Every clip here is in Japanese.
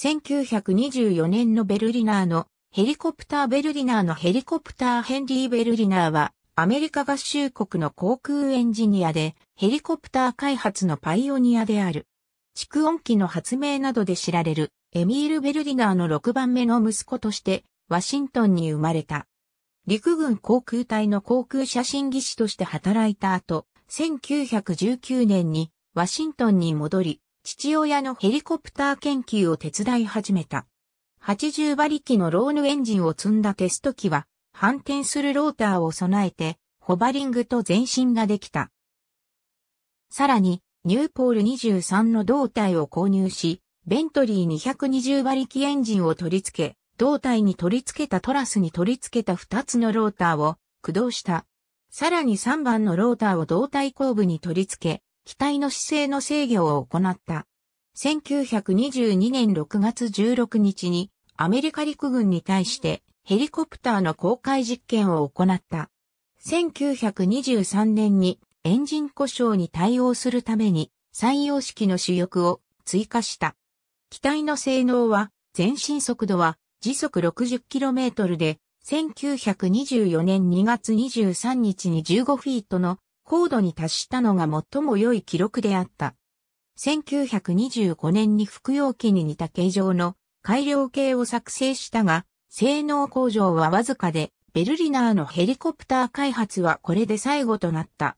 1924年のベルリナーのヘリコプターベルリナーのヘリコプターヘンリー・ベルリナーはアメリカ合衆国の航空エンジニアでヘリコプター開発のパイオニアである。蓄音機の発明などで知られるエミール・ベルリナーの6番目の息子としてワシントンに生まれた。陸軍航空隊の航空写真技師として働いた後、1919年にワシントンに戻り、父親のヘリコプター研究を手伝い始めた。80馬力のローヌエンジンを積んだテスト機は、反転するローターを備えて、ホバリングと前進ができた。さらに、ニューポール23の胴体を購入し、ベントリー220馬力エンジンを取り付け、胴体に取り付けたトラスに取り付けた2つのローターを駆動した。さらに3番のローターを胴体後部に取り付け、機体の姿勢の制御を行った。1922年6月16日にアメリカ陸軍に対してヘリコプターの公開実験を行った。1923年にエンジン故障に対応するために採用式の主翼を追加した。機体の性能は前進速度は時速 60km で1924年2月23日に15フィートの高度に達したのが最も良い記録であった。1925年に服用機に似た形状の改良系を作成したが、性能向上はわずかで、ベルリナーのヘリコプター開発はこれで最後となった。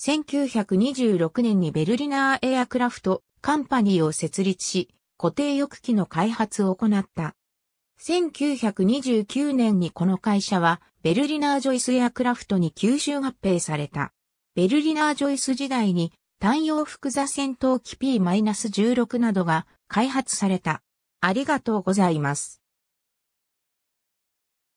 1926年にベルリナーエアクラフトカンパニーを設立し、固定翼機の開発を行った。1929年にこの会社はベルリナージョイスエアクラフトに吸収合併された。ベルリナー・ジョイス時代に単葉複座戦闘機 P-16 などが開発された。ありがとうございます。